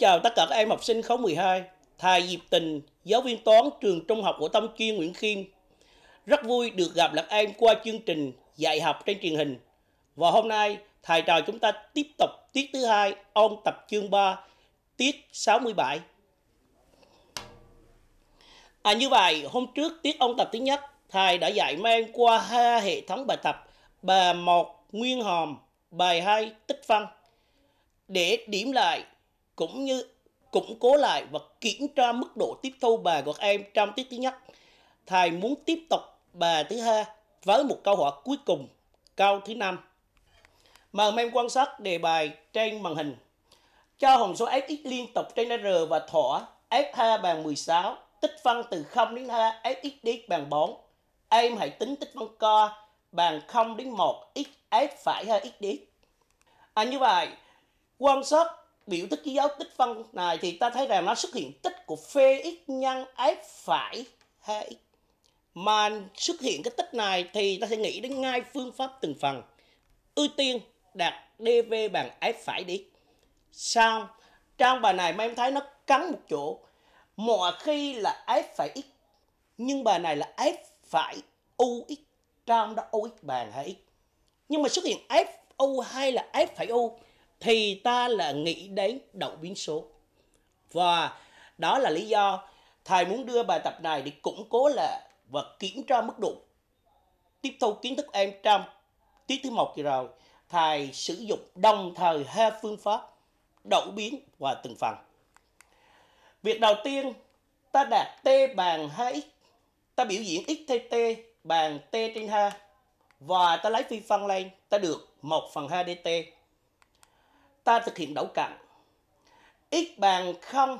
chào tất cả các em học sinh khối 12, thầy Diệp Tình, giáo viên toán trường trung học của tâm chuyên Nguyễn Khiêm. Rất vui được gặp lại em qua chương trình dạy học trên truyền hình. Và hôm nay, thầy trò chúng ta tiếp tục tiết thứ hai ôn tập chương 3, tiết 67. À như vậy, hôm trước tiết ôn tập thứ nhất, thầy đã dạy mấy em qua hai hệ thống bài tập bài 1 nguyên hòm, bài 2 tích phân. Để điểm lại cũng như củng cố lại và kiểm tra mức độ tiếp thu bài của các em trong tiết thứ nhất. Thầy muốn tiếp tục bài thứ hai với một câu hỏi cuối cùng, câu thứ năm. Mời em quan sát đề bài trên màn hình. Cho hàm số fx liên tục trên R và thỏa f2 bằng 16, tích phân từ 0 đến 2, fx đi bằng 4. Em hãy tính tích phân co bằng 0 đến 1, x f phải 2 x đi. À, như vậy, quan sát biểu tích ký dấu tích phân này thì ta thấy rằng nó xuất hiện tích của phê x nhân f phải 2x. Mà xuất hiện cái tích này thì ta sẽ nghĩ đến ngay phương pháp từng phần. Ưu tiên đặt dv bằng f phải đi. Sao? Trong bài này mà em thấy nó cắn một chỗ. Mọi khi là f phải x. Nhưng bài này là f phải ux. Trong đó ux bằng 2x. Nhưng mà xuất hiện f u hay là f phải u thì ta là nghĩ đến đậu biến số. Và đó là lý do thầy muốn đưa bài tập này để củng cố lại và kiểm tra mức độ tiếp thu kiến thức em trong tiết thứ một kỳ rồi. Thầy sử dụng đồng thời hai phương pháp đậu biến và từng phần. Việc đầu tiên, ta đạt t bằng 2x. Ta biểu diễn x thay t bằng t trên 2. Và ta lấy phi phân lên, ta được 1 phần 2 dt ta thực hiện đẩu cặn x bằng 0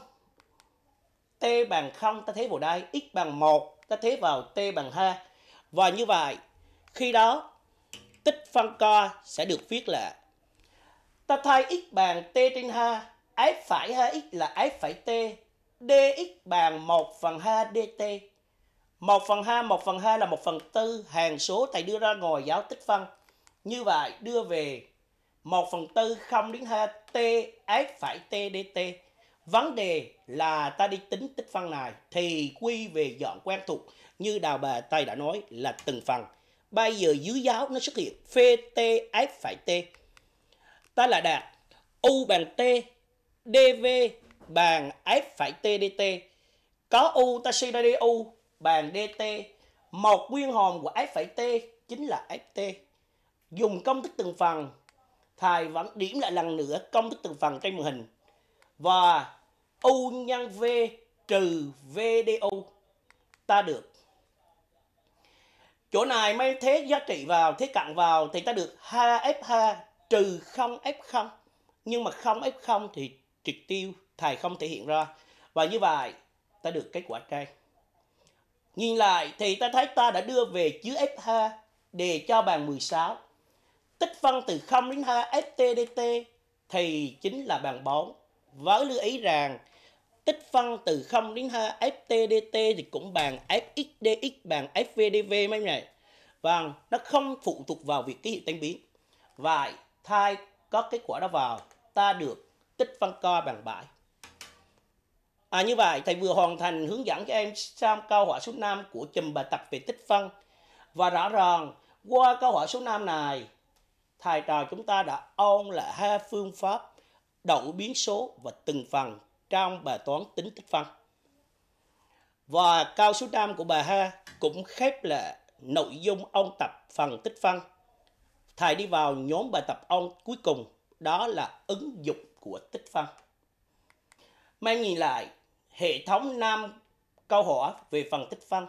t bằng 0 ta thế vào đây x bằng 1 ta thế vào t bằng 2 và như vậy khi đó tích phân co sẽ được viết là ta thay x bằng t trên 2 f phải 2x là f phải t dx bằng 1 phần 2 dt 1 phần 2, 1 phần 2 là 1 phần 4 hàng số thầy đưa ra ngồi giáo tích phân. Như vậy đưa về 1 phần 4 không đến hai T S phải T dt. Vấn đề là ta đi tính tích phân này thì quy về dọn quen thuộc như đào bà tay đã nói là từng phần. Bây giờ dưới giáo nó xuất hiện phê T S phải T. Ta lại đạt U bằng T DV bằng F phải T dt. Có U ta suy ra DU bằng dt. Một nguyên hòm của F phải T chính là FT. Dùng công thức từng phần thầy vẫn điểm lại lần nữa công thức từ phần trên màn hình và U nhân V trừ VDU ta được chỗ này mấy thế giá trị vào thế cặn vào thì ta được 2F2 trừ 0F0 nhưng mà 0F0 thì triệt tiêu thầy không thể hiện ra và như vậy ta được kết quả trên nhìn lại thì ta thấy ta đã đưa về chứa F2 để cho bàn 16 tích phân từ 0 đến 2 STDT thì chính là bằng 4. Với lưu ý rằng tích phân từ 0 đến 2 FTDT thì cũng bằng FXDX bằng FVDV mấy này. Và vâng, nó không phụ thuộc vào việc ký hiệu tan biến. Vậy thay có kết quả đó vào ta được tích phân co bằng 7. À như vậy thầy vừa hoàn thành hướng dẫn cho em sang câu hỏi số 5 của chùm bài tập về tích phân. Và rõ ràng qua câu hỏi số 5 này thầy trò chúng ta đã ôn lại hai phương pháp đậu biến số và từng phần trong bài toán tính tích phân. Và cao số 5 của bài 2 cũng khép lại nội dung ôn tập phần tích phân. Thầy đi vào nhóm bài tập ôn cuối cùng, đó là ứng dụng của tích phân. Mang nhìn lại hệ thống 5 câu hỏi về phần tích phân.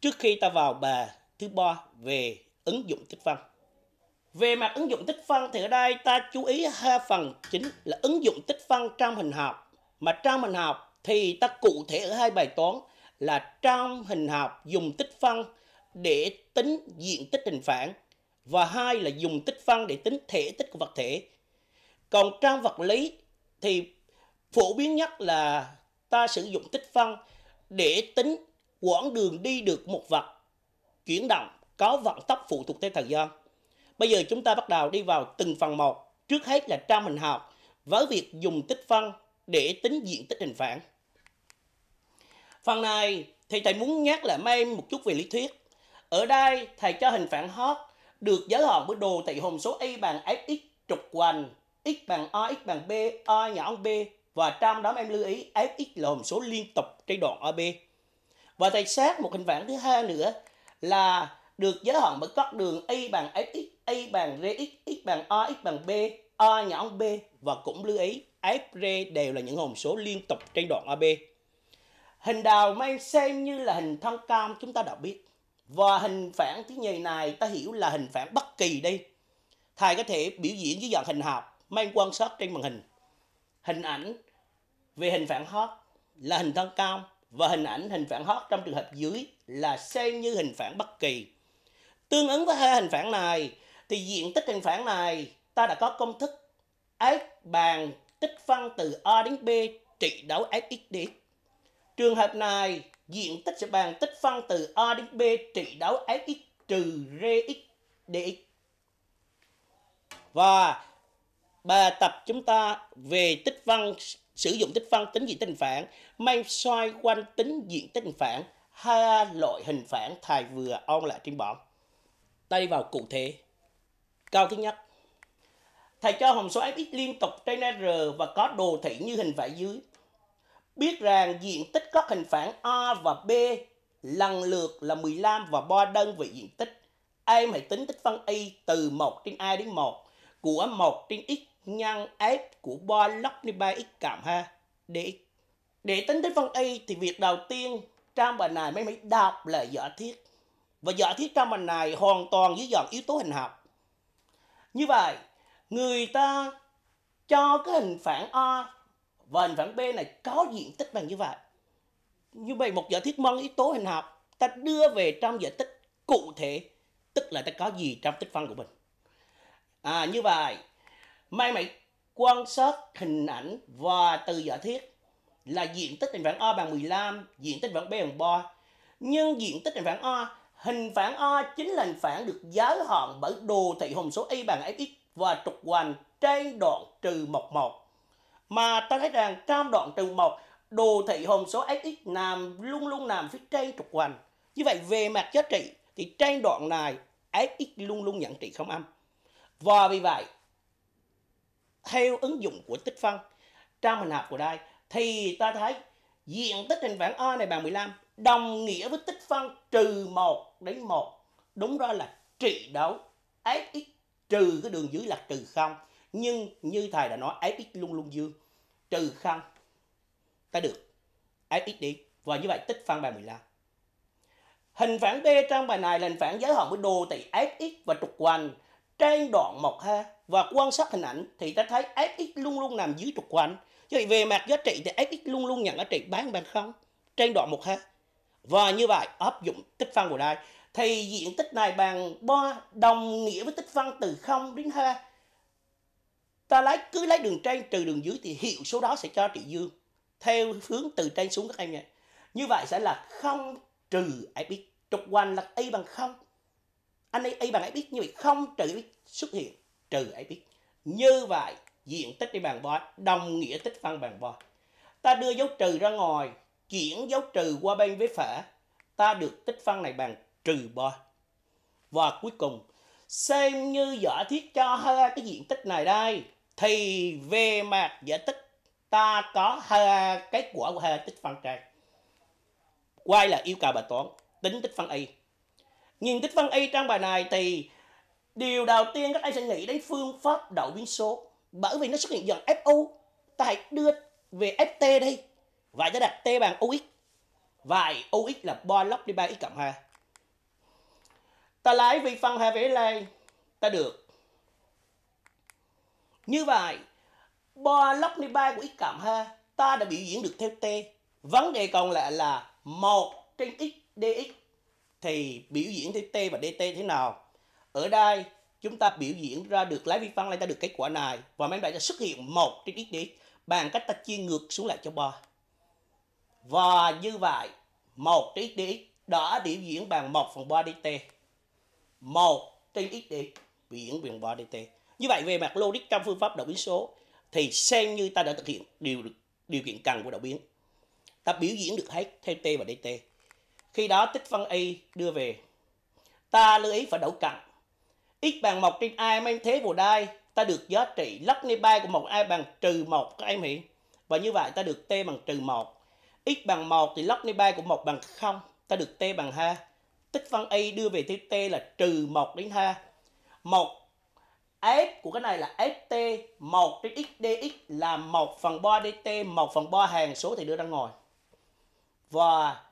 Trước khi ta vào bài thứ ba về ứng dụng tích phân. Về mặt ứng dụng tích phân thì ở đây ta chú ý hai phần chính là ứng dụng tích phân trong hình học. Mà trong hình học thì ta cụ thể ở hai bài toán là trong hình học dùng tích phân để tính diện tích hình phản và hai là dùng tích phân để tính thể tích của vật thể. Còn trong vật lý thì phổ biến nhất là ta sử dụng tích phân để tính quãng đường đi được một vật chuyển động có vận tốc phụ thuộc theo thời gian. Bây giờ chúng ta bắt đầu đi vào từng phần một. Trước hết là trang hình học với việc dùng tích phân để tính diện tích hình phản. Phần này thì thầy muốn nhắc lại mấy em một chút về lý thuyết. Ở đây thầy cho hình phản hot được giới hạn với đồ thị hồn số y bằng fx trục hoành, x bằng a x bằng b, a nhỏ hơn b và trong đó em lưu ý fx là hồn số liên tục trên đoạn ab. Và thầy xét một hình phản thứ hai nữa là được giới hạn bởi các đường y bằng fx, y bằng rx, x bằng o, x bằng b, o nhỏ hơn b và cũng lưu ý f, r đều là những hồn số liên tục trên đoạn AB. Hình đào mang xem như là hình thân cam chúng ta đã biết. Và hình phản thứ nhì này ta hiểu là hình phản bất kỳ đi. Thầy có thể biểu diễn dưới dạng hình học mang quan sát trên màn hình. Hình ảnh về hình phản hót là hình thân cam và hình ảnh hình phản hót trong trường hợp dưới là xem như hình phản bất kỳ Tương ứng với hai hình phản này thì diện tích hình phản này ta đã có công thức x bàn tích phân từ A đến B trị đấu fx dx. Trường hợp này diện tích sẽ bàn tích phân từ A đến B trị đấu fx trừ rx dx. Và bài tập chúng ta về tích phân sử dụng tích phân tính diện tích hình phản mang xoay quanh tính diện tích hình phản hai loại hình phản thầy vừa ôn lại trên bảng ta vào cụ thể. Cao thứ nhất, thầy cho hàm số fx liên tục trên R và có đồ thị như hình vẽ dưới. Biết rằng diện tích các hình phản A và B lần lượt là 15 và 3 đơn vị diện tích. Em hãy tính tích phân y từ 1 trên a đến 1 của 1 trên x nhân f của 3 log lên 3x cộng ha dx. Để tính tích phân y thì việc đầu tiên trong bài này mới mới đọc là giả thiết và giả thiết trong mình này hoàn toàn dưới dạng yếu tố hình học. Như vậy, người ta cho cái hình phản A và hình phản B này có diện tích bằng như vậy. Như vậy một giả thiết mong yếu tố hình học ta đưa về trong giải tích cụ thể tức là ta có gì trong tích phân của mình. À như vậy, may mày quan sát hình ảnh và từ giả thiết là diện tích hình phản A bằng 15, diện tích hình phản B bằng 3. Nhưng diện tích hình phản A Hình phản O chính là hình phản được giới hạn bởi đồ thị hùng số y bằng fx và trục hoành trên đoạn trừ 11. Mà ta thấy rằng trong đoạn trừ 1, đồ thị hùng số fx nằm luôn luôn nằm phía trên trục hoành. Như vậy về mặt giá trị thì trên đoạn này fx luôn luôn nhận trị không âm. Và vì vậy, theo ứng dụng của tích phân trong hình học của đây thì ta thấy diện tích hình phản O này bằng 15 đồng nghĩa với tích phân trừ 1 đến 1. Đúng ra là trị đấu. fx trừ cái đường dưới là trừ không. Nhưng như thầy đã nói fx luôn luôn dương. Trừ không. Ta được. fx đi. Và như vậy tích phân bài 15. Hình phản B trong bài này là hình phản giới hạn với đồ thị fx và trục hoành trên đoạn 1A và quan sát hình ảnh thì ta thấy fx luôn luôn nằm dưới trục hoành. Vậy về mặt giá trị thì fx luôn luôn nhận giá trị bán bằng không trên đoạn 1A. Và như vậy áp dụng tích phân của đây thì diện tích này bằng 3 đồng nghĩa với tích phân từ 0 đến 2. Ta lấy cứ lấy đường trên trừ đường dưới thì hiệu số đó sẽ cho trị dương theo hướng từ trên xuống các em nhé Như vậy sẽ là 0 trừ fx trục quanh là y bằng 0. Anh ấy y bằng fx như vậy 0 trừ fx xuất hiện trừ fx. Như vậy diện tích đi bằng 3 đồng nghĩa tích phân bằng 3. Ta đưa dấu trừ ra ngoài chuyển dấu trừ qua bên với phải ta được tích phân này bằng trừ 3. Và cuối cùng, xem như giả thiết cho ha cái diện tích này đây, thì về mặt giả tích ta có ha kết quả của ha tích phân trang. Quay là yêu cầu bài toán tính tích phân y. Nhìn tích phân y trong bài này thì điều đầu tiên các anh sẽ nghĩ đến phương pháp đậu biến số. Bởi vì nó xuất hiện dần FU, ta hãy đưa về FT đi Vải giá đặt T bằng OX. Vải OX là block đi 3X cộng 2. Ta lấy vi phân hai vế lên, ta được. Như vậy, block đi 3 của X cộng 2 ta đã biểu diễn được theo T. Vấn đề còn lại là 1 trên X dx thì biểu diễn theo T và dt thế nào? Ở đây chúng ta biểu diễn ra được lấy vi phân lại ta được kết quả này và mấy bạn sẽ xuất hiện một trên x dx bằng cách ta chia ngược xuống lại cho bo và như vậy, một trên x đã biểu diễn bằng 1 phần 3 dt. 1 trên x đi diễn bằng 3 dt. Như vậy về mặt logic trong phương pháp đột biến số thì xem như ta đã thực hiện điều điều kiện cần của đột biến. Ta biểu diễn được hết theo t và dt. Khi đó tích phân y đưa về. Ta lưu ý phải đổ cận. x bằng 1 trên i em thế vô đai ta được giá trị log 3 của một i bằng trừ 1 các em hiểu. Và như vậy ta được t bằng trừ 1 x bằng 1 thì log neighbor của 1 bằng 0, ta được t bằng 2. Tích phân y đưa về theo t là trừ 1 đến 2. 1 f của cái này là ft 1 trên x dx là 1 phần 3 dt 1 phần 3 hàng số thì đưa ra ngoài. Và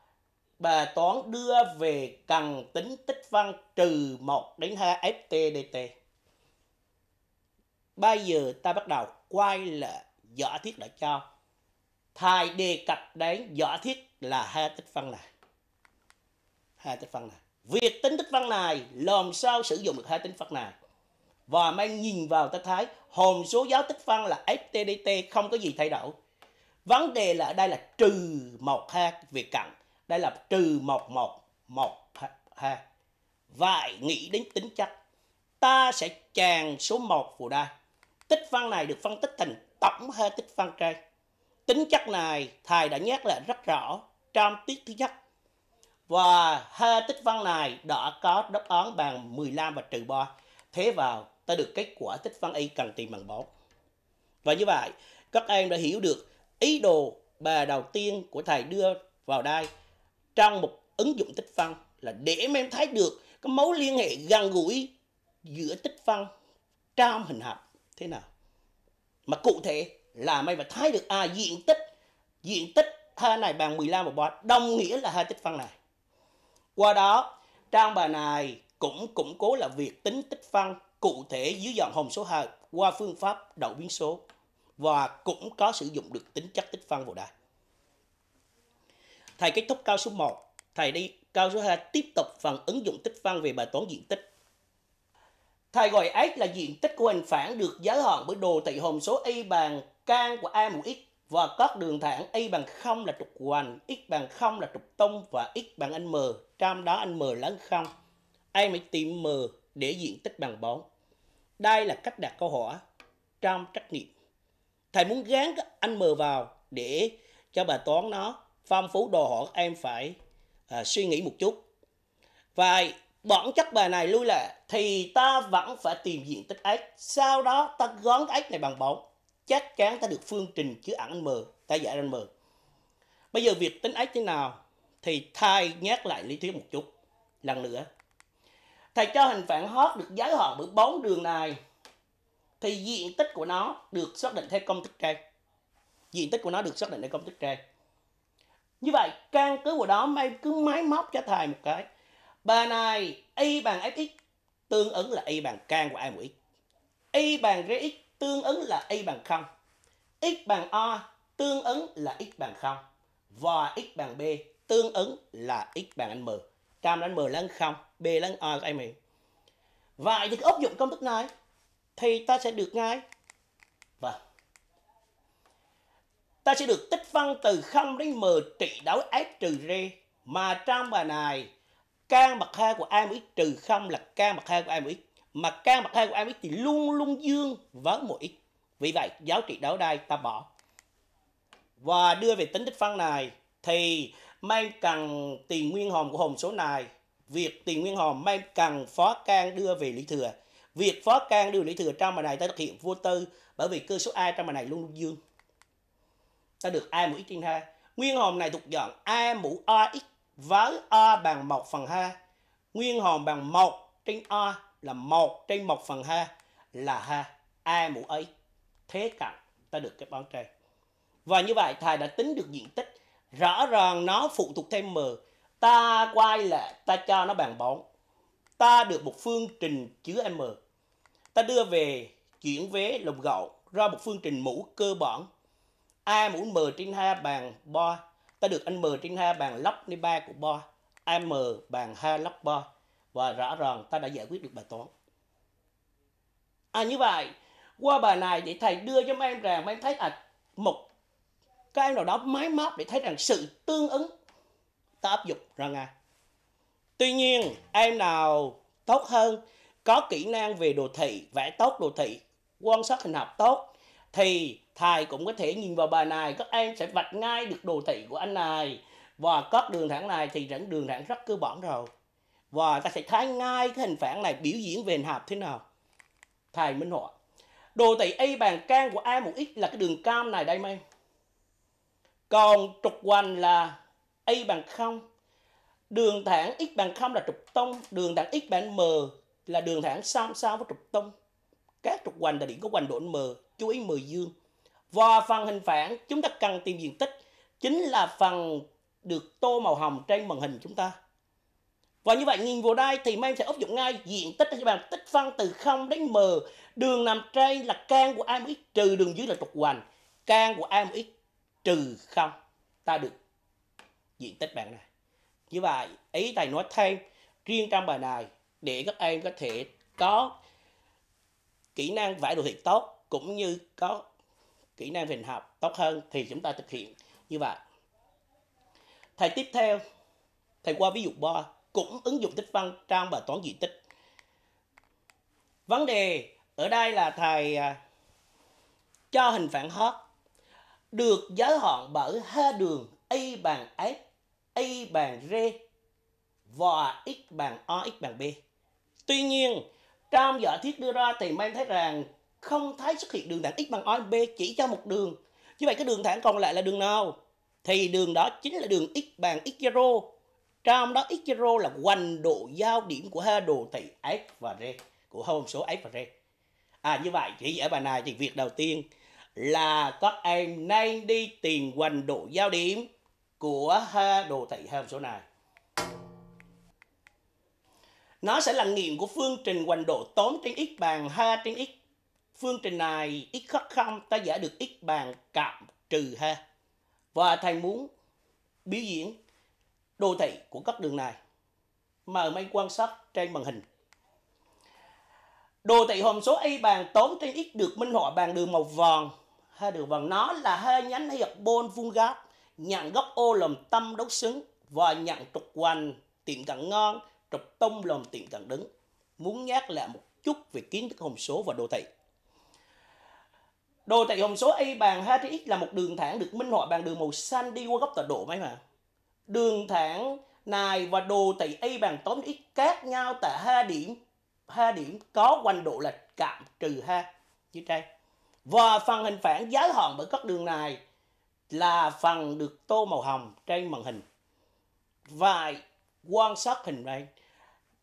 bà toán đưa về cần tính tích phân trừ 1 đến 2 ft dt. Bây giờ ta bắt đầu quay lại giả thiết đã cho thầy đề cập đến giả thiết là hai tích phân này hai tích phân này việc tính tích phân này làm sao sử dụng được hai tính phân này và mang nhìn vào ta thái hồn số giáo tích phân là FTDT không có gì thay đổi vấn đề là ở đây là trừ một hai việc cạnh đây là trừ một một một hai vậy nghĩ đến tính chất ta sẽ chèn số 1 phụ đây tích phân này được phân tích thành tổng hai tích phân trên tính chất này thầy đã nhắc lại rất rõ trong tiết thứ nhất và hai tích văn này đã có đáp án bằng 15 và trừ 3 thế vào ta được kết quả tích văn y cần tìm bằng 4 và như vậy các em đã hiểu được ý đồ bài đầu tiên của thầy đưa vào đây trong một ứng dụng tích văn là để em thấy được cái mối liên hệ gần gũi giữa tích văn trong hình học thế nào mà cụ thể là mày phải thấy được à diện tích diện tích ha này bằng 15 một bọt đồng nghĩa là hai tích phân này qua đó trang bài này cũng củng cố là việc tính tích phân cụ thể dưới dòng hồng số 2 qua phương pháp đậu biến số và cũng có sử dụng được tính chất tích phân vào đây. Thầy kết thúc cao số 1, thầy đi cao số 2 tiếp tục phần ứng dụng tích phân về bài toán diện tích. Thầy gọi S là diện tích của hình phản được giới hạn bởi đồ thị hồng số y bằng Can của A mũ x và các đường thẳng y bằng 0 là trục hoành, x bằng 0 là trục tung và x bằng anh m, trong đó anh m lớn 0. A mới tìm m để diện tích bằng 4. Đây là cách đặt câu hỏi trong trắc nghiệm. Thầy muốn gán anh m vào để cho bài toán nó phong phú đồ hỏi em phải à, suy nghĩ một chút. và bản chất bài này lui là thì ta vẫn phải tìm diện tích x, sau đó ta gón x này bằng 4 chắc chắn ta được phương trình chứa ẩn M, ta giải ra M. Bây giờ việc tính x thế nào thì thay nhắc lại lý thuyết một chút lần nữa. Thầy cho hình phản hót được giới hạn bởi bốn đường này thì diện tích của nó được xác định theo công thức trên. Diện tích của nó được xác định theo công thức trên. Như vậy, căn cứ của đó mày cứ máy móc cho thầy một cái. bà này y bằng fx tương ứng là y bằng can của a mũ x. y bằng rx tương ứng là y bằng 0. x bằng o tương ứng là x bằng 0 và x bằng b tương ứng là x bằng m. Cam là m là anh 0, b là anh o là anh m. Vậy thì áp dụng công thức này thì ta sẽ được ngay vâng ta sẽ được tích phân từ 0 đến m trị đối f trừ r mà trong bài này căn bậc 2 của a mũ x trừ 0 là căn bậc 2 của a mũ x mà căn bậc hai của x thì luôn luôn dương với một x vì vậy giá trị đó đây ta bỏ và đưa về tính tích phân này thì mang cần tiền nguyên hòm của hồn số này việc tiền nguyên hòm mang cần phó can đưa về lý thừa việc phó can đưa lý thừa trong bài này ta thực hiện vô tư bởi vì cơ số a trong bài này luôn luôn dương ta được a mũ x trên hai. nguyên hòm này thuộc dạng a mũ a x với a bằng một phần hai. nguyên hòm bằng một trên a là một trên một phần ha là ha a mũ ấy thế cạnh ta được cái bán trên và như vậy thầy đã tính được diện tích rõ ràng nó phụ thuộc thêm m ta quay lại ta cho nó bằng 4 ta được một phương trình chứa m ta đưa về chuyển vế lục gậu ra một phương trình mũ cơ bản a mũ m trên 2 bằng bo ta được anh m trên 2 bằng log ba của bo m bằng 2 log bo và rõ ràng ta đã giải quyết được bài toán à như vậy qua bài này để thầy đưa cho mấy em rằng mấy em thấy à một các em nào đó máy móc để thấy rằng sự tương ứng ta áp dụng ra ngay tuy nhiên em nào tốt hơn có kỹ năng về đồ thị vẽ tốt đồ thị quan sát hình học tốt thì thầy cũng có thể nhìn vào bài này các em sẽ vạch ngay được đồ thị của anh này và các đường thẳng này thì dẫn đường thẳng rất cơ bản rồi và ta sẽ thấy ngay cái hình phản này biểu diễn về hình hạp thế nào thầy minh họa đồ thị y bàn can của a mũ x là cái đường cam này đây mấy còn trục hoành là y bằng không đường thẳng x bằng không là trục tông đường thẳng x bằng m là đường thẳng song song với trục tông các trục hoành là điểm có hoành độ m chú ý 10 dương và phần hình phản chúng ta cần tìm diện tích chính là phần được tô màu hồng trên màn hình chúng ta và như vậy nhìn vào đây thì mấy em sẽ áp dụng ngay diện tích các bạn tích phân từ 0 đến m. Đường nằm trên là can của A x trừ đường dưới là trục hoành. Can của A x trừ 0 ta được diện tích bạn này. Như vậy ý thầy nói thêm riêng trong bài này để các em có thể có kỹ năng vẽ đồ thị tốt cũng như có kỹ năng hình học tốt hơn thì chúng ta thực hiện như vậy. Thầy tiếp theo, thầy qua ví dụ 3 cũng ứng dụng tích phân trong bài toán diện tích. Vấn đề ở đây là thầy à, cho hình phản hót được giới hạn bởi hai đường y bằng f, y bằng r và x bằng o, x bằng b. Tuy nhiên, trong giả thiết đưa ra thì mình thấy rằng không thấy xuất hiện đường thẳng x bằng o, b chỉ cho một đường. Như vậy cái đường thẳng còn lại là đường nào? Thì đường đó chính là đường x bằng x0 trong đó x là hoành độ giao điểm của hai đồ thị X và R, của hai hàm số X và R. À như vậy chỉ ở bài này thì việc đầu tiên là các em nên đi tìm hoành độ giao điểm của hai đồ thị hai hàm số này. Nó sẽ là nghiệm của phương trình hoành độ tốn trên x bằng 2 trên x. Phương trình này x khác không ta giải được x bằng cộng trừ 2. Và thầy muốn biểu diễn đô thị của các đường này. Mời mấy quan sát trên màn hình. Đồ thị hồn số y bàn tốn trên x được minh họa bằng đường màu vàng. Hai đường vòn nó là hai nhánh hiệp bôn vuông gáp, nhận góc ô lồng tâm đấu xứng và nhận trục hoành tiệm cận ngon, trục tông lồng tiệm cận đứng. Muốn nhắc lại một chút về kiến thức hồn số và đồ thị. Đồ thị hồn số y bàn 2 trên x là một đường thẳng được minh họa bằng đường màu xanh đi qua góc tọa độ mấy mà đường thẳng này và đồ tỷ y bằng tốn x khác nhau tại hai điểm hai điểm có quanh độ là cạm trừ ha dưới đây và phần hình phản giới hạn bởi các đường này là phần được tô màu hồng trên màn hình và quan sát hình này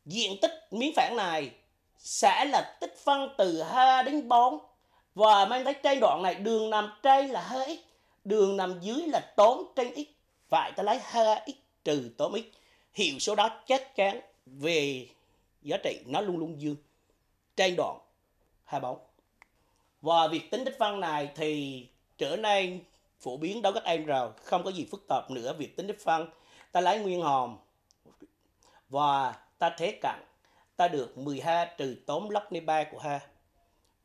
diện tích miếng phản này sẽ là tích phân từ 2 đến 4 và mang tới trên đoạn này đường nằm trên là 2x đường nằm dưới là tốn trên x Vậy ta lấy 2x trừ tóm x Hiệu số đó chắc chắn về giá trị nó luôn luôn dương. Trên đoạn hai 24. Và việc tính tích phân này thì trở nên phổ biến đối với các em rồi. Không có gì phức tạp nữa. Việc tính tích phân ta lấy nguyên hòm và ta thế cặn ta được 12 trừ tóm log n ba của 2.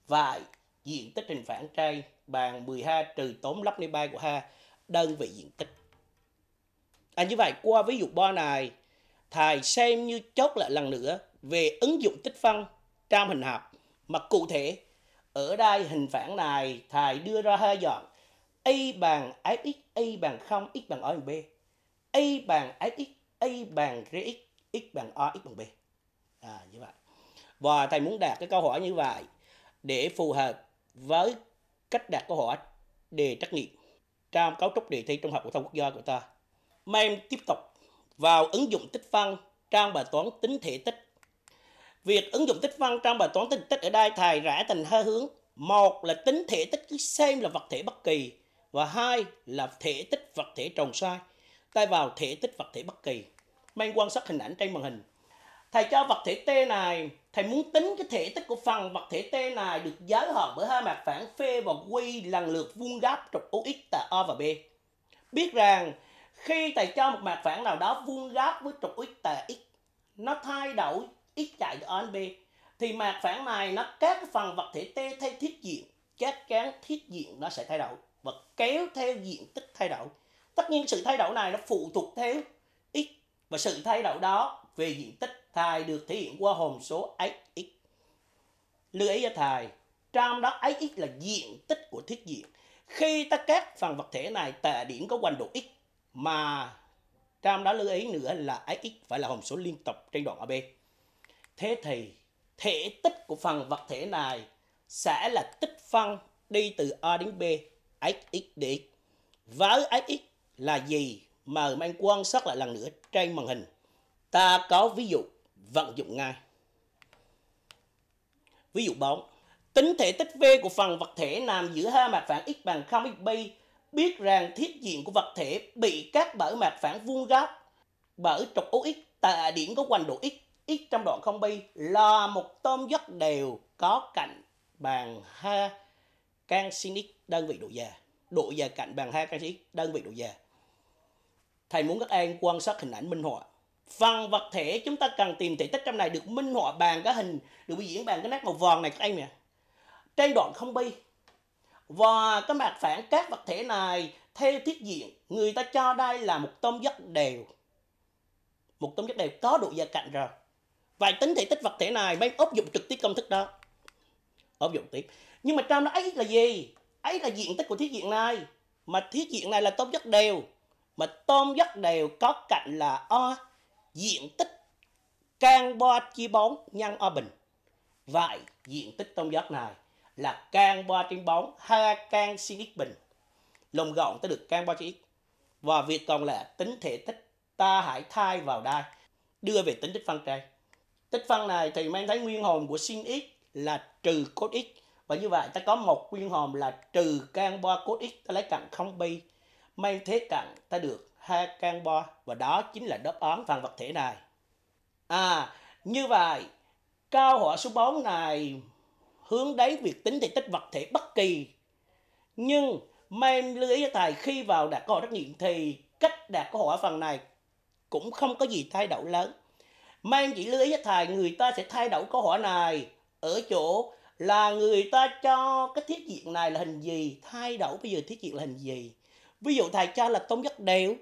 và diện tích hình phản trai bằng 12 trừ tóm log n ba của 2 đơn vị diện tích. À, như vậy qua ví dụ bo này, thầy xem như chốt lại lần nữa về ứng dụng tích phân trong hình học. Mà cụ thể, ở đây hình phản này thầy đưa ra hai dọn. Y bằng fx, y bằng 0, x bằng o bằng b. Y bằng fx, y bằng rx, x bằng o, x bằng b. À, như vậy. Và thầy muốn đạt cái câu hỏi như vậy để phù hợp với cách đặt câu hỏi đề trắc nghiệm trong cấu trúc đề thi trung học phổ thông quốc gia của ta. Mấy em tiếp tục vào ứng dụng tích phân trang bài toán tính thể tích. Việc ứng dụng tích phân trong bài toán tính tích ở đây thầy rã thành hai hướng. Một là tính thể tích cứ xem là vật thể bất kỳ và hai là thể tích vật thể tròn xoay. Tay vào thể tích vật thể bất kỳ. Mang quan sát hình ảnh trên màn hình. Thầy cho vật thể T này, thầy muốn tính cái thể tích của phần vật thể T này được giới hạn bởi hai mặt phản phê và quy lần lượt vuông góc trục OX tại o và B. Biết rằng khi thầy cho một mặt phẳng nào đó vuông góc với trục x tệ x nó thay đổi x chạy từ a đến b thì mặt phẳng này nó các phần vật thể t thay thiết diện các cán thiết diện nó sẽ thay đổi và kéo theo diện tích thay đổi tất nhiên sự thay đổi này nó phụ thuộc theo x và sự thay đổi đó về diện tích thầy được thể hiện qua hồn số x lưu ý cho thầy trong đó x là diện tích của thiết diện khi ta các phần vật thể này tệ điểm có quanh độ x mà Tram đã lưu ý nữa là AX phải là hồng số liên tục trên đoạn AB. Thế thì thể tích của phần vật thể này sẽ là tích phân đi từ A đến B AX dx. Với AX là gì? Mời mang quan sát lại lần nữa trên màn hình. Ta có ví dụ vận dụng ngay. Ví dụ 4. Tính thể tích V của phần vật thể nằm giữa hai mặt phẳng x bằng 0 x pi biết rằng thiết diện của vật thể bị các bở mạt phản vuông góc bởi trục OX tại điểm có quanh độ X. X trong đoạn không bi là một tôm dốc đều có cạnh bằng ha can x đơn vị độ dài. Độ dài cạnh bằng ha can x đơn vị độ dài. Thầy muốn các em quan sát hình ảnh minh họa. Phần vật thể chúng ta cần tìm thể tích trong này được minh họa bằng cái hình được biểu diễn bằng cái nét màu vàng này các em nè. Trên đoạn không bi và cái mặt phản các vật thể này theo thiết diện, người ta cho đây là một tôm giác đều. Một tôm giác đều có độ gia cạnh rồi. Vậy tính thể tích vật thể này mới áp dụng trực tiếp công thức đó. Áp dụng tiếp. Nhưng mà trong đó ấy là gì? Ấy là diện tích của thiết diện này. Mà thiết diện này là tôm giác đều. Mà tôm giác đều có cạnh là O. Diện tích can bo chia 4 nhân O bình. Vậy diện tích tôm giác này là can 3 trên bóng ha can sin x bình lồng gọn ta được can 3 trên x và việc còn là tính thể tích ta hãy thay vào đây đưa về tính tích phân trai tích phân này thì mang thấy nguyên hồn của sin x là trừ cos x và như vậy ta có một nguyên hồn là trừ can 3 cos x ta lấy cạnh không pi mang thế cạnh ta được ha can 3 và đó chính là đáp án phần vật thể này à như vậy câu hỏi số 4 này hướng đấy việc tính thể tích vật thể bất kỳ. Nhưng mà em lưu ý cho Tài khi vào đạt câu hỏi trắc nghiệm thì cách đạt câu hỏi phần này cũng không có gì thay đổi lớn. Mà em chỉ lưu ý cho Tài người ta sẽ thay đổi câu hỏi này ở chỗ là người ta cho cái thiết diện này là hình gì, thay đổi bây giờ thiết diện là hình gì. Ví dụ Thầy cho là tông giác đều,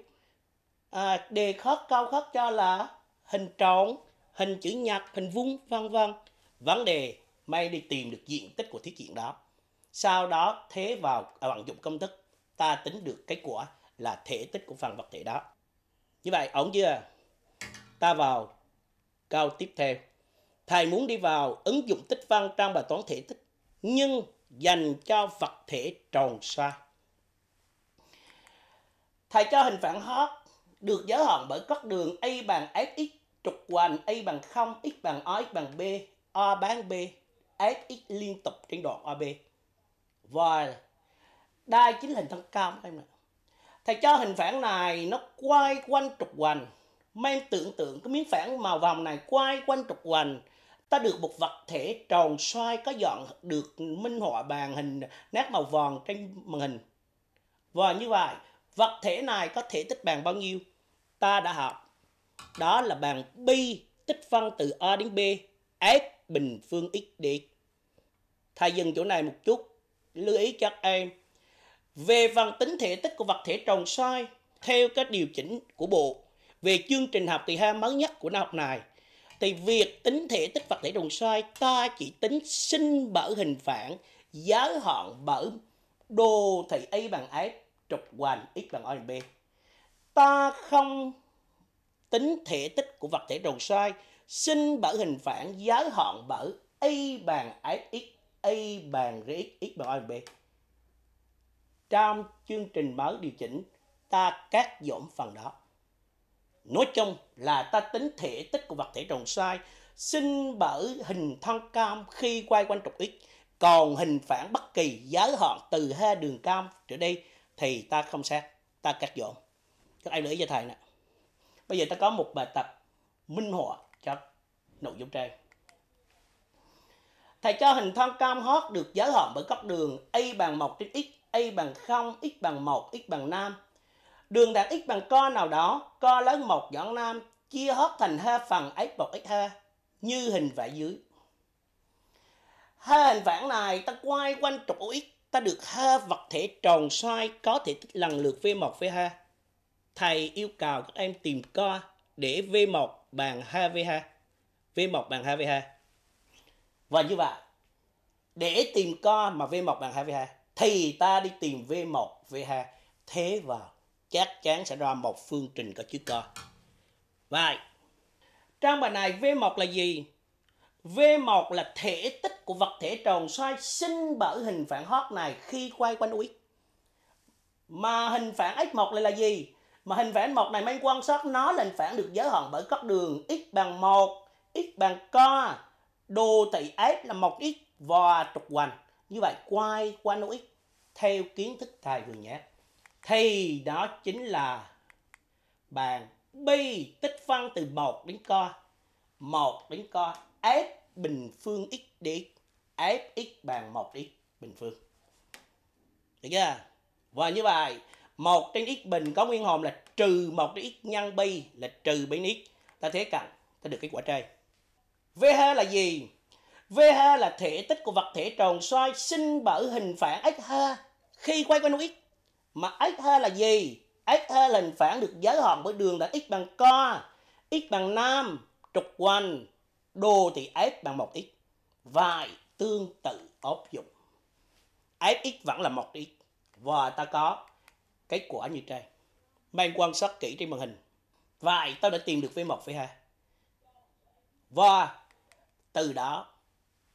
à, đề khớp cao khớp cho là hình tròn, hình chữ nhật, hình vuông, vân vân. Vấn đề May đi tìm được diện tích của thiết diện đó. Sau đó thế vào à, vận dụng công thức, ta tính được cái của là thể tích của phần vật thể đó. Như vậy, ổn chưa? Ta vào câu tiếp theo. Thầy muốn đi vào ứng dụng tích phân trong bài toán thể tích, nhưng dành cho vật thể tròn xoay. Thầy cho hình phản hot được giới hạn bởi các đường y bằng fx trục hoành y bằng 0, x bằng o, x bằng b, o bán b fx liên tục trên đoạn AB và đây chính là hình thân cao các em ạ thầy cho hình phản này nó quay quanh trục hoành mà em tưởng tượng cái miếng phản màu vòng này quay quanh trục hoành ta được một vật thể tròn xoay có dọn được minh họa bàn hình nét màu vòn trên màn hình và như vậy vật thể này có thể tích bàn bao nhiêu ta đã học đó là bàn pi tích phân từ a đến b s Bình Phương x XD. Thay dừng chỗ này một chút, lưu ý các em. Về phần tính thể tích của vật thể tròn xoay theo các điều chỉnh của Bộ về chương trình học kỳ 2 mới nhất của năm học này, thì việc tính thể tích vật thể tròn xoay ta chỉ tính sinh bởi hình phản, giới hạn bởi đô thị y bằng F, trục hoành x bằng o b. Ta không tính thể tích của vật thể tròn xoay sinh bởi hình phản giới hạn bởi y bằng fx y bằng rx x bằng o b trong chương trình mới điều chỉnh ta cắt dỗm phần đó nói chung là ta tính thể tích của vật thể tròn sai sinh bởi hình thân cam khi quay quanh trục x còn hình phản bất kỳ giới hạn từ hai đường cam trở đi thì ta không xét ta cắt dọn các em để ý cho thầy nè bây giờ ta có một bài tập minh họa cho nội dung trên thầy cho hình thon cam hót được giới hạn bởi các đường y bằng 1 trên x y bằng 0 x bằng 1 x bằng 5 đường đạt x bằng co nào đó co lớn 1 dẫn 5 chia hết thành hai phần x1 x2 như hình vẽ dưới hai hình vẽ này ta quay quanh trục OX ta được hai vật thể tròn xoay có thể tích lần lượt V1 V2 thầy yêu cầu các em tìm co để V1 bằng 2V2. V1 bằng 2V2. Và như vậy, để tìm con mà V1 bằng 2V2 thì ta đi tìm V1, V2 thế vào chắc chắn sẽ ra một phương trình có chữ con. Vậy, trong bài này V1 là gì? V1 là thể tích của vật thể tròn xoay sinh bởi hình phản hot này khi quay quanh u Mà hình phản x1 lại là gì? mà hình vẽ một này mình quan sát nó lên phản được giới hạn bởi các đường x bằng 1, x bằng co, đồ thị f là 1x và trục hoành. Như vậy quay qua nô x theo kiến thức thầy vừa nhé. Thì đó chính là bàn bi tích phân từ 1 đến co. 1 đến co f bình phương x dx. fx bằng 1x bình phương. Được chưa? Và như vậy 1 trên x bình có nguyên hồn là trừ 1 trên x nhân pi là trừ bên x. Ta thế cạnh, ta được kết quả trên. VH là gì? VH là thể tích của vật thể tròn xoay sinh bởi hình phản XH khi quay quanh x. Mà XH là gì? XH là hình phản được giới hạn bởi đường là x bằng co, x bằng 5, trục quanh, đô thì f bằng 1x. Vậy tương tự áp dụng. fx vẫn là 1x và ta có Kết quả như trên. Mang quan sát kỹ trên màn hình. Vậy tao đã tìm được v 1 v2, Và từ đó,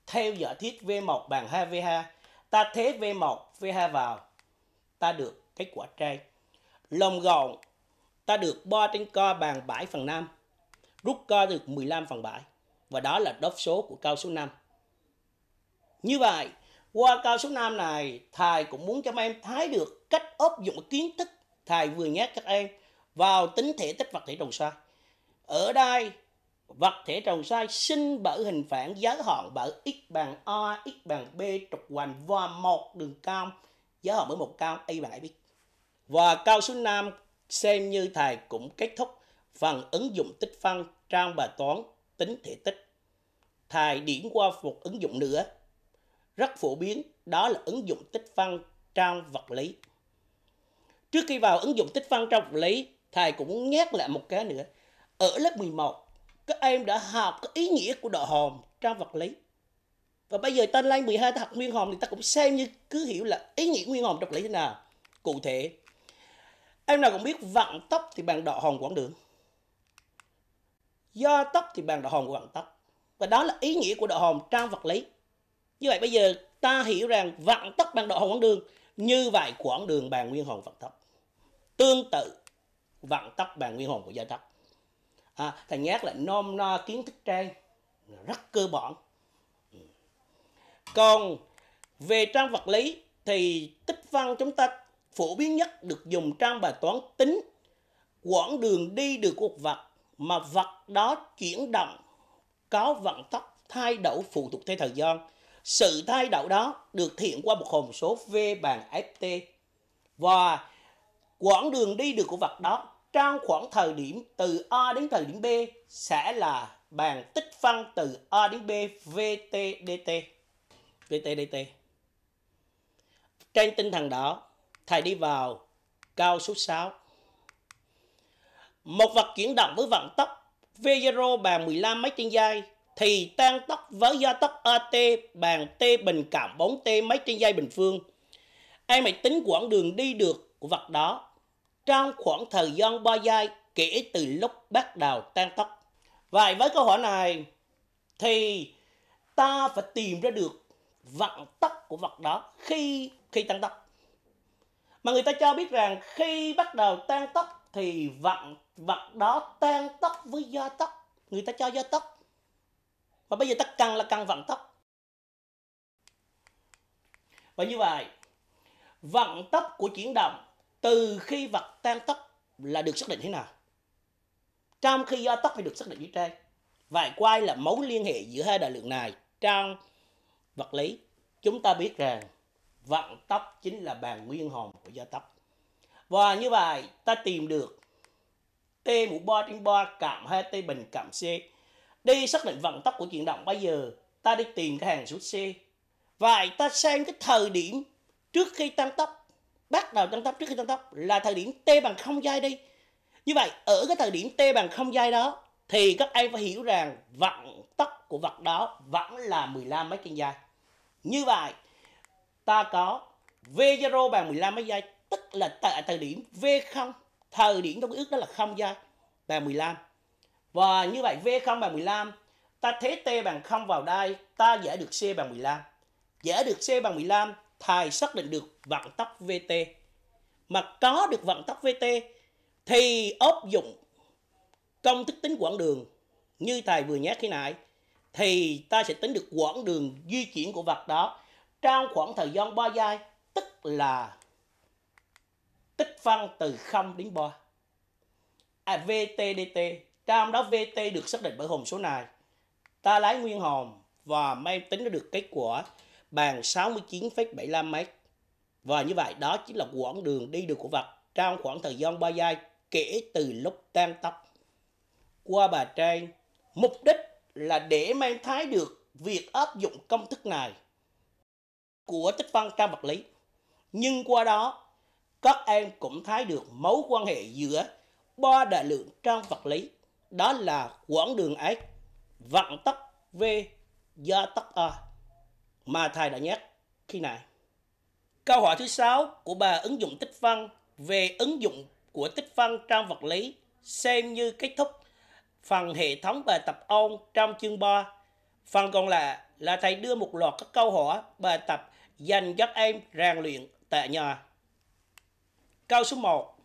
theo giả thiết V1 bằng 2V2, ta thế V1, V2 vào, ta được kết quả trên. Lồng gọn, ta được 3 trên co bằng 7 phần 5, rút co được 15 phần 7. Và đó là đốc số của câu số 5. Như vậy, qua cao số 5 này, thầy cũng muốn cho các em thấy được cách áp dụng kiến thức thầy vừa nhắc các em vào tính thể tích vật thể tròn xoay. Ở đây, vật thể tròn xoay sinh bởi hình phản giới hạn bởi x bằng a, x bằng b trục hoành và một đường cong giới hạn bởi một cao y bằng x. Và cao số 5 xem như thầy cũng kết thúc phần ứng dụng tích phân trong bài toán tính thể tích. Thầy điểm qua một ứng dụng nữa rất phổ biến đó là ứng dụng tích phân trong vật lý. Trước khi vào ứng dụng tích phân trong vật lý, thầy cũng nhắc lại một cái nữa. Ở lớp 11, các em đã học cái ý nghĩa của độ hồn trong vật lý. Và bây giờ tên lên 12 ta học nguyên hồn thì ta cũng xem như cứ hiểu là ý nghĩa nguyên hồn trong vật lý thế nào. Cụ thể, em nào cũng biết vận tốc thì bằng độ hồn quãng đường. Do tốc thì bằng độ hồn của vận tốc. Và đó là ý nghĩa của độ hồn trong vật lý như vậy bây giờ ta hiểu rằng vạn tốc bằng độ hồng quảng đường như vậy quãng đường bàn nguyên hồn vạn tốc tương tự vạn tốc bàn nguyên hồn của giai tắc à, thầy nhắc lại nôm na kiến thức trang rất cơ bản còn về trang vật lý thì tích văn chúng ta phổ biến nhất được dùng trong bài toán tính quãng đường đi được của vật mà vật đó chuyển động có vận tốc thay đổi phụ thuộc theo thời gian sự thay đổi đó được hiện qua một hồn số V bằng FT và quãng đường đi được của vật đó trong khoảng thời điểm từ A đến thời điểm B sẽ là bàn tích phân từ A đến B VT DT. VT DT. Trên tinh thần đó, thầy đi vào cao số 6. Một vật chuyển động với vận tốc V0 bằng 15 mét trên giây thì tan tốc với gia tốc AT bàn T bình cảm bóng t máy trên dây bình phương. Em hãy tính quãng đường đi được của vật đó trong khoảng thời gian 3 giây kể từ lúc bắt đầu tan tốc. và với câu hỏi này thì ta phải tìm ra được vận tốc của vật đó khi khi tăng tốc. Mà người ta cho biết rằng khi bắt đầu tan tốc thì vận vật đó tan tốc với gia tốc. Người ta cho gia tốc và bây giờ tắc căn là căn vận tốc và như vậy vận tốc của chuyển động từ khi vật tan tốc là được xác định thế nào trong khi do tốc phải được xác định như trên vậy quay là mối liên hệ giữa hai đại lượng này trong vật lý chúng ta biết rằng vận tốc chính là bàn nguyên hồn của gia tốc và như vậy ta tìm được t mũ 3 trên 3 cộng 2t bình cộng c đi xác định vận tốc của chuyển động bây giờ ta đi tìm cái hàng số C vậy ta xem cái thời điểm trước khi tăng tốc bắt đầu tăng tốc trước khi tăng tốc là thời điểm t bằng không giây đi như vậy ở cái thời điểm t bằng không giây đó thì các em phải hiểu rằng vận tốc của vật đó vẫn là 15 mét trên giây như vậy ta có v0 bằng 15 mét giây tức là tại thời điểm v0 thời điểm trong cái ước đó là không giây bằng 15 và như vậy V0 bằng 15, ta thế T bằng 0 vào đây, ta giải được C bằng 15. Giải được C bằng 15, thầy xác định được vận tốc VT. Mà có được vận tốc VT thì áp dụng công thức tính quãng đường như thầy vừa nhắc khi nãy thì ta sẽ tính được quãng đường di chuyển của vật đó trong khoảng thời gian 3 giây, tức là tích phân từ 0 đến 3. À, VT dt trong đó VT được xác định bởi hồn số này. Ta lái nguyên hồn và may tính nó được kết quả bằng 69,75 m. Và như vậy đó chính là quãng đường đi được của vật trong khoảng thời gian 3 giây kể từ lúc tan tóc qua Bà Trang. Mục đích là để mang thái được việc áp dụng công thức này của tích phân trong vật lý. Nhưng qua đó, các em cũng thấy được mối quan hệ giữa ba đại lượng trong vật lý đó là quãng đường ấy vặn tắc V gia tắc A mà thầy đã nhắc khi này. Câu hỏi thứ sáu của bà ứng dụng tích phân về ứng dụng của tích phân trong vật lý xem như kết thúc phần hệ thống bài tập ôn trong chương 3. Phần còn lại là thầy đưa một loạt các câu hỏi bài tập dành cho em rèn luyện tại nhà. Câu số 1.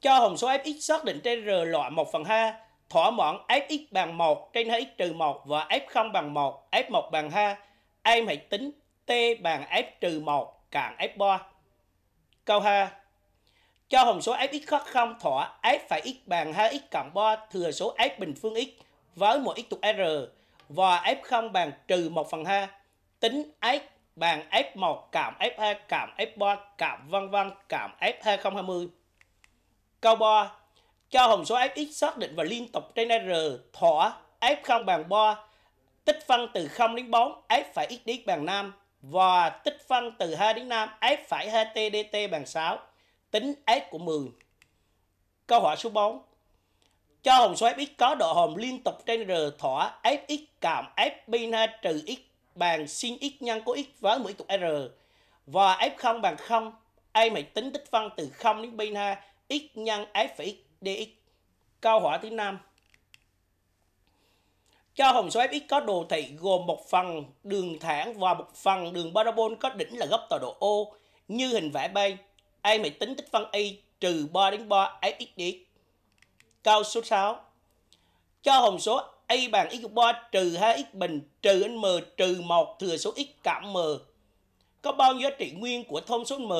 Cho hàm số fx xác định trên r loại 1 phần 2 thỏa mãn fx bằng 1 trên x trừ 1 và f0 bằng 1, f1 bằng 2, em hãy tính t bằng f trừ 1 càng f3. Câu 2. Cho hàm số fx khác không thỏa f phải x bằng 2x cộng 3 thừa số f bình phương x với mỗi x thuộc r và f0 bằng trừ 1 phần 2. Tính x bằng f1 cộng f2 cộng f3 cộng vân vân cộng f2020. Câu 3 cho hàm số fx xác định và liên tục trên R thỏa f0 bằng 3 tích phân từ 0 đến 4 f phải x dx bằng 5 và tích phân từ 2 đến 5 f phải 2t dt bằng 6 tính f của 10 câu hỏi số 4 cho hàm số fx có độ hàm liên tục trên R thỏa fx cộng f 2 trừ x bằng sin x nhân của x với mũi tục R và f0 bằng 0 ai hãy tính tích phân từ 0 đến pin 2 x nhân f phải x dx cao hỏa thứ nam cho hồng số fx có đồ thị gồm một phần đường thẳng và một phần đường parabol có đỉnh là góc tọa độ O như hình vẽ bên. Em hãy tính tích phân y trừ 3 đến 3 fx dx. Câu số 6. Cho hồng số y bằng x cục 3 trừ 2x bình trừ m trừ 1 thừa số x cảm m. Có bao nhiêu giá trị nguyên của thông số m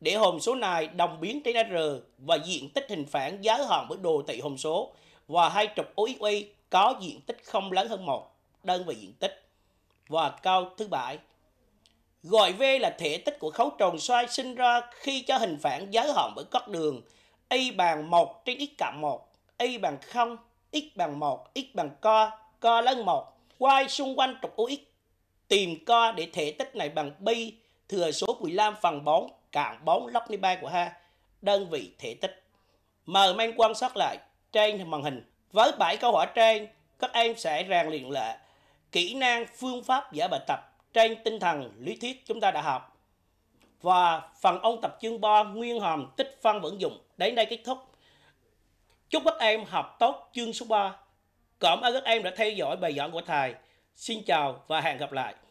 để hồn số này đồng biến trên R và diện tích hình phản giới hạn với đồ thị hồn số và hai trục OXY có diện tích không lớn hơn một đơn vị diện tích. Và câu thứ bảy Gọi V là thể tích của khấu tròn xoay sinh ra khi cho hình phản giới hạn bởi các đường y bằng 1 trên x cộng 1, y bằng 0, x bằng 1, x bằng co, co lớn 1. Quay xung quanh trục OX tìm co để thể tích này bằng pi thừa số 15 phần 4 cạn 4 lốc ni bay của ha đơn vị thể tích. Mời mang quan sát lại trên màn hình. Với 7 câu hỏi trên, các em sẽ rèn luyện lệ kỹ năng phương pháp giải bài tập trên tinh thần lý thuyết chúng ta đã học. Và phần ôn tập chương 3 nguyên hàm tích phân vận dụng đến đây kết thúc. Chúc các em học tốt chương số 3. Cảm ơn các em đã theo dõi bài giảng của thầy. Xin chào và hẹn gặp lại.